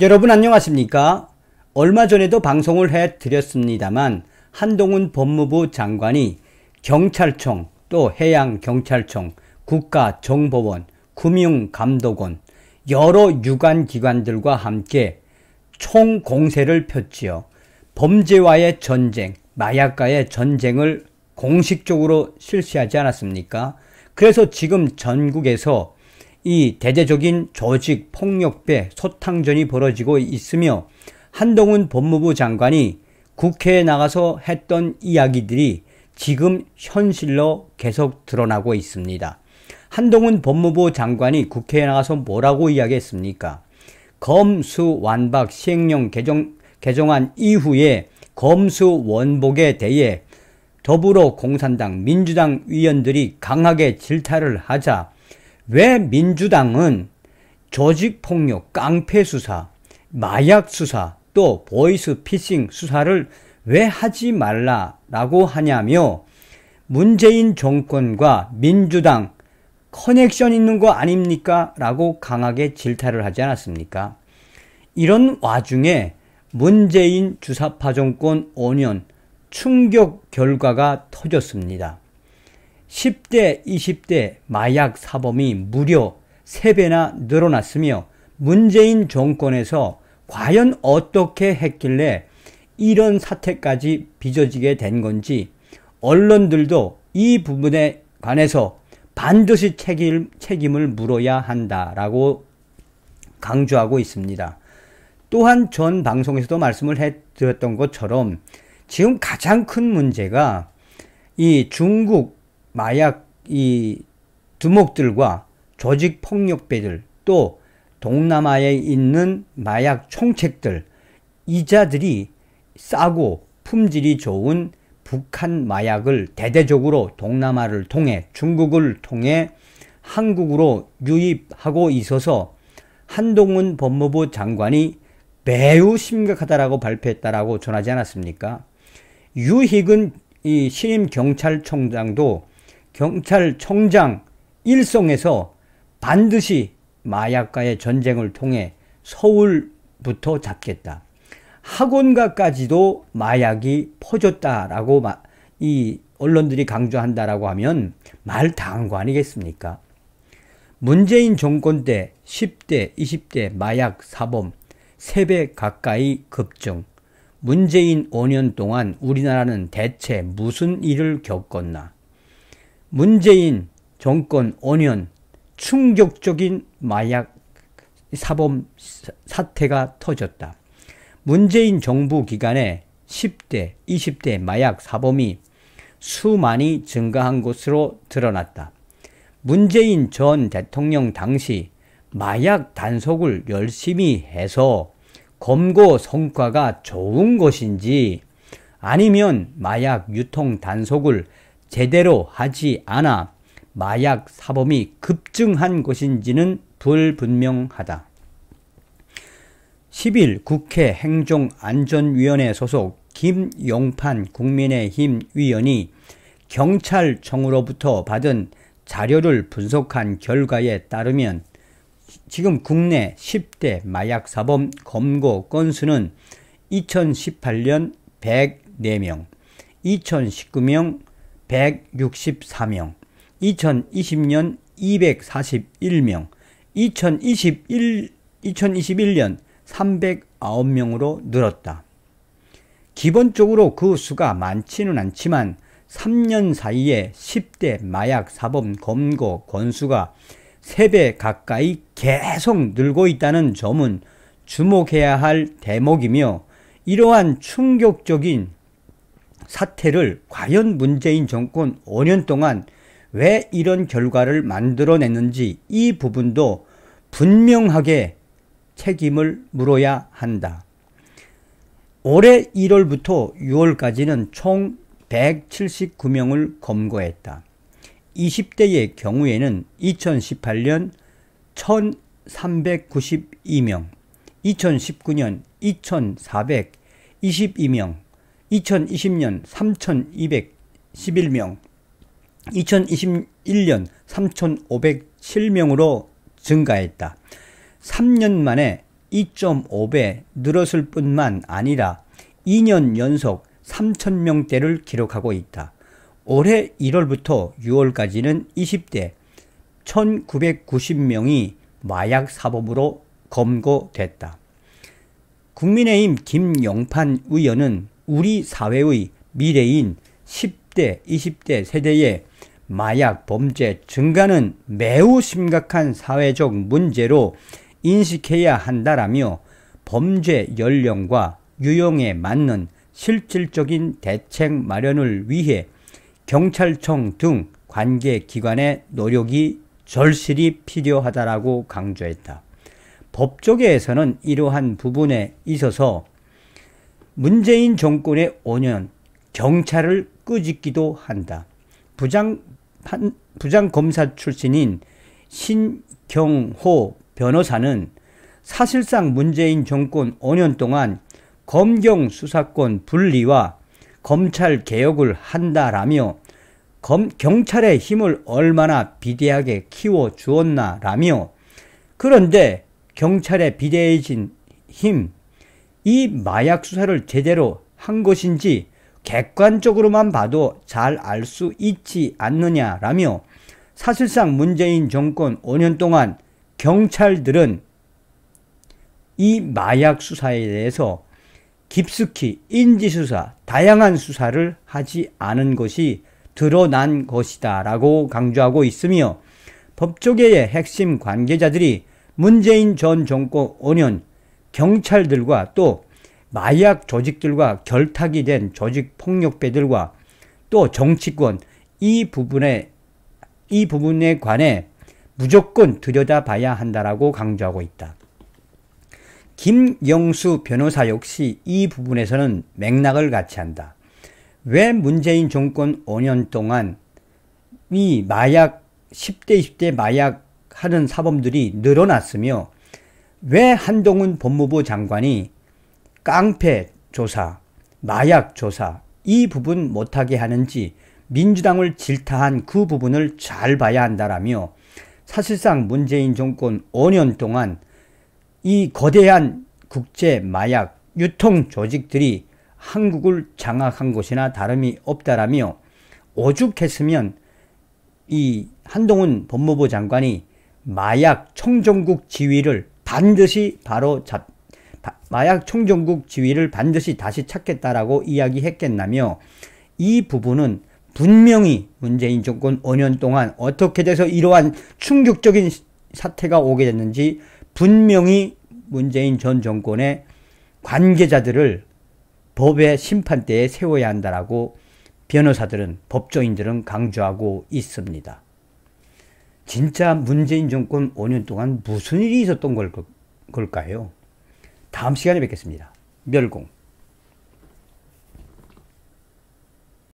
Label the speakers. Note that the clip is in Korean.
Speaker 1: 여러분 안녕하십니까? 얼마 전에도 방송을 해 드렸습니다만 한동훈 법무부 장관이 경찰청 또 해양경찰청 국가정보원 금융감독원 여러 유관기관들과 함께 총공세를 폈지요. 범죄와의 전쟁, 마약과의 전쟁을 공식적으로 실시하지 않았습니까? 그래서 지금 전국에서 이 대대적인 조직 폭력배 소탕전이 벌어지고 있으며 한동훈 법무부 장관이 국회에 나가서 했던 이야기들이 지금 현실로 계속 드러나고 있습니다. 한동훈 법무부 장관이 국회에 나가서 뭐라고 이야기했습니까? 검수 완박 시행령 개정, 개정안 이후에 검수 원복에 대해 더불어 공산당, 민주당 위원들이 강하게 질타를 하자 왜 민주당은 조직폭력, 깡패수사, 마약수사, 또 보이스피싱 수사를 왜 하지 말라라고 하냐며 문재인 정권과 민주당 커넥션 있는 거 아닙니까? 라고 강하게 질타를 하지 않았습니까? 이런 와중에 문재인 주사파 정권 5년 충격 결과가 터졌습니다. 10대, 20대 마약 사범이 무려 3배나 늘어났으며 문재인 정권에서 과연 어떻게 했길래 이런 사태까지 빚어지게 된 건지 언론들도 이 부분에 관해서 반드시 책임, 책임을 물어야 한다라고 강조하고 있습니다. 또한 전 방송에서도 말씀을 해드렸던 것처럼 지금 가장 큰 문제가 이 중국 마약 이 두목들과 조직 폭력배들 또 동남아에 있는 마약 총책들 이자들이 싸고 품질이 좋은 북한 마약을 대대적으로 동남아를 통해 중국을 통해 한국으로 유입하고 있어서 한동훈 법무부 장관이 매우 심각하다라고 발표했다라고 전하지 않았습니까? 유희근 이 신임 경찰청장도 경찰청장 일성에서 반드시 마약과의 전쟁을 통해 서울부터 잡겠다. 학원가까지도 마약이 퍼졌다라고 이 언론들이 강조한다라고 하면 말 당한 거 아니겠습니까? 문재인 정권 때 10대, 20대 마약 사범 3배 가까이 급증. 문재인 5년 동안 우리나라는 대체 무슨 일을 겪었나? 문재인 정권 5년 충격적인 마약 사범 사태가 터졌다. 문재인 정부 기간에 10대, 20대 마약 사범이 수만이 증가한 것으로 드러났다. 문재인 전 대통령 당시 마약 단속을 열심히 해서 검거 성과가 좋은 것인지 아니면 마약 유통 단속을 제대로 하지 않아 마약 사범이 급증한 것인지는 불분명하다. 10일 국회 행정안전위원회 소속 김용판 국민의힘 위원이 경찰청으로부터 받은 자료를 분석한 결과에 따르면 지금 국내 10대 마약 사범 검거 건수는 2018년 104명, 2019년 164명, 2020년 241명, 2021, 2021년 309명으로 늘었다. 기본적으로 그 수가 많지는 않지만 3년 사이에 10대 마약 사범 검거 건수가 3배 가까이 계속 늘고 있다는 점은 주목해야 할 대목이며 이러한 충격적인 사태를 과연 문재인 정권 5년 동안 왜 이런 결과를 만들어냈는지 이 부분도 분명하게 책임을 물어야 한다. 올해 1월부터 6월까지는 총 179명을 검거했다. 20대의 경우에는 2018년 1,392명, 2019년 2,422명, 2020년 3,211명, 2021년 3,507명으로 증가했다. 3년 만에 2.5배 늘었을 뿐만 아니라 2년 연속 3,000명대를 기록하고 있다. 올해 1월부터 6월까지는 20대 1,990명이 마약 사범으로 검거됐다. 국민의힘 김영판 의원은 우리 사회의 미래인 10대, 20대 세대의 마약 범죄 증가는 매우 심각한 사회적 문제로 인식해야 한다라며 범죄 연령과 유형에 맞는 실질적인 대책 마련을 위해 경찰청 등 관계 기관의 노력이 절실히 필요하다라고 강조했다. 법조계에서는 이러한 부분에 있어서 문재인 정권의 5년 경찰을 끄집기도 한다. 부장 판, 부장 검사 출신인 신경호 변호사는 사실상 문재인 정권 5년 동안 검경 수사권 분리와 검찰 개혁을 한다라며 검, 경찰의 힘을 얼마나 비대하게 키워 주었나라며 그런데 경찰의 비대해진 힘이 마약 수사를 제대로 한 것인지 객관적으로만 봐도 잘 알 수 있지 않느냐라며 사실상 문재인 정권 5년 동안 경찰들은 이 마약 수사에 대해서 깊숙이 인지수사, 다양한 수사를 하지 않은 것이 드러난 것이다 라고 강조하고 있으며 법조계의 핵심 관계자들이 문재인 전 정권 5년 경찰들과 또 마약 조직들과 결탁이 된 조직 폭력배들과 또 정치권 이 부분에 이 부분에 관해 무조건 들여다봐야 한다라고 강조하고 있다. 김영수 변호사 역시 이 부분에서는 맥락을 같이 한다. 왜 문재인 정권 5년 동안 이 마약 10대 20대 마약 하는 사범들이 늘어났으며 왜 한동훈 법무부 장관이 깡패 조사, 마약 조사 이 부분 못하게 하는지 민주당을 질타한 그 부분을 잘 봐야 한다라며 사실상 문재인 정권 5년 동안 이 거대한 국제 마약 유통 조직들이 한국을 장악한 것이나 다름이 없다라며 오죽했으면 이 한동훈 법무부 장관이 마약 청정국 지위를 반드시 바로 잡, 마약 총정국 지위를 반드시 다시 찾겠다라고 이야기했겠나며 이 부분은 분명히 문재인 정권 5년 동안 어떻게 돼서 이러한 충격적인 사태가 오게 됐는지 분명히 문재인 전 정권의 관계자들을 법의 심판대에 세워야 한다라고 변호사들은 법조인들은 강조하고 있습니다. 진짜 문재인 정권 5년 동안 무슨 일이 있었던 걸, 걸까요? 다음 시간에 뵙겠습니다. 멸공.